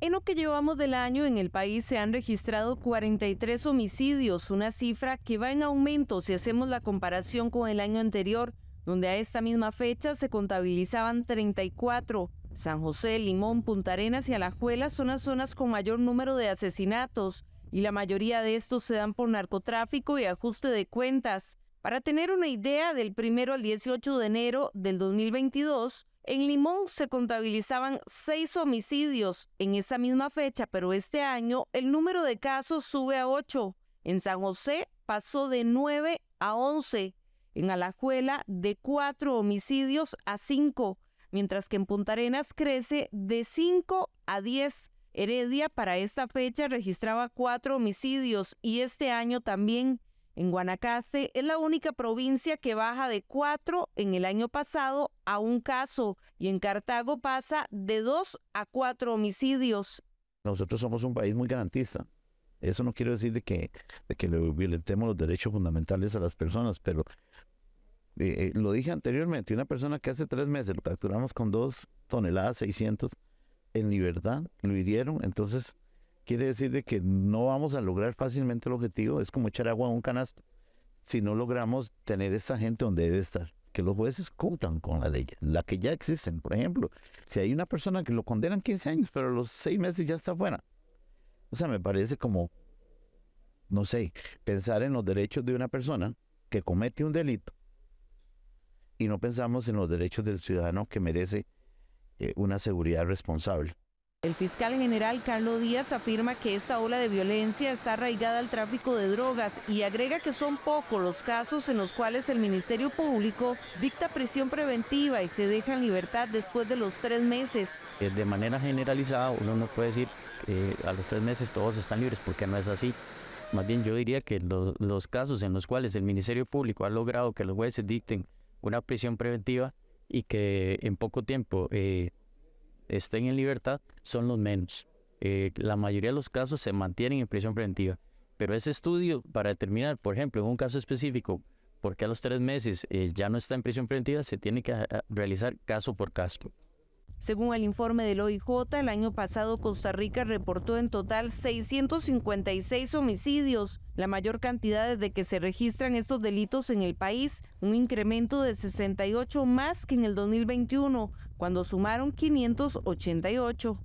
En lo que llevamos del año en el país se han registrado 43 homicidios, una cifra que va en aumento si hacemos la comparación con el año anterior, donde a esta misma fecha se contabilizaban 34. San José, Limón, Punta Arenas y Alajuela son las zonas con mayor número de asesinatos y la mayoría de estos se dan por narcotráfico y ajuste de cuentas. Para tener una idea, del primero al 18 de enero del 2022, en Limón se contabilizaban seis homicidios en esa misma fecha, pero este año el número de casos sube a ocho. En San José pasó de nueve a once. En Alajuela de cuatro homicidios a cinco, mientras que en Punta Arenas crece de cinco a diez. Heredia para esta fecha registraba cuatro homicidios y este año también en Guanacaste es la única provincia que baja de cuatro en el año pasado a un caso y en Cartago pasa de dos a cuatro homicidios. Nosotros somos un país muy garantista. Eso no quiere decir de que, de que le violentemos los derechos fundamentales a las personas, pero eh, lo dije anteriormente, una persona que hace tres meses lo capturamos con dos toneladas 600 en libertad, lo hirieron, entonces quiere decir de que no vamos a lograr fácilmente el objetivo. Es como echar agua a un canasto si no logramos tener esa gente donde debe estar. Que los jueces cumplan con la ley, la que ya existen. Por ejemplo, si hay una persona que lo condenan 15 años, pero a los 6 meses ya está fuera. O sea, me parece como, no sé, pensar en los derechos de una persona que comete un delito y no pensamos en los derechos del ciudadano que merece eh, una seguridad responsable. El fiscal general Carlos Díaz afirma que esta ola de violencia está arraigada al tráfico de drogas y agrega que son pocos los casos en los cuales el Ministerio Público dicta prisión preventiva y se deja en libertad después de los tres meses. Eh, de manera generalizada uno no puede decir que a los tres meses todos están libres porque no es así. Más bien yo diría que los, casos en los cuales el Ministerio Público ha logrado que los jueces dicten una prisión preventiva y que en poco tiempo... Eh, estén en libertad son los menos. Eh, la mayoría de los casos se mantienen en prisión preventiva. Pero ese estudio para determinar, por ejemplo, en un caso específico, por qué a los tres meses eh, ya no está en prisión preventiva, se tiene que ah, realizar caso por caso. Según el informe del OIJ, el año pasado Costa Rica reportó en total 656 homicidios, la mayor cantidad desde que se registran estos delitos en el país, un incremento de 68 más que en el 2021, cuando sumaron 588.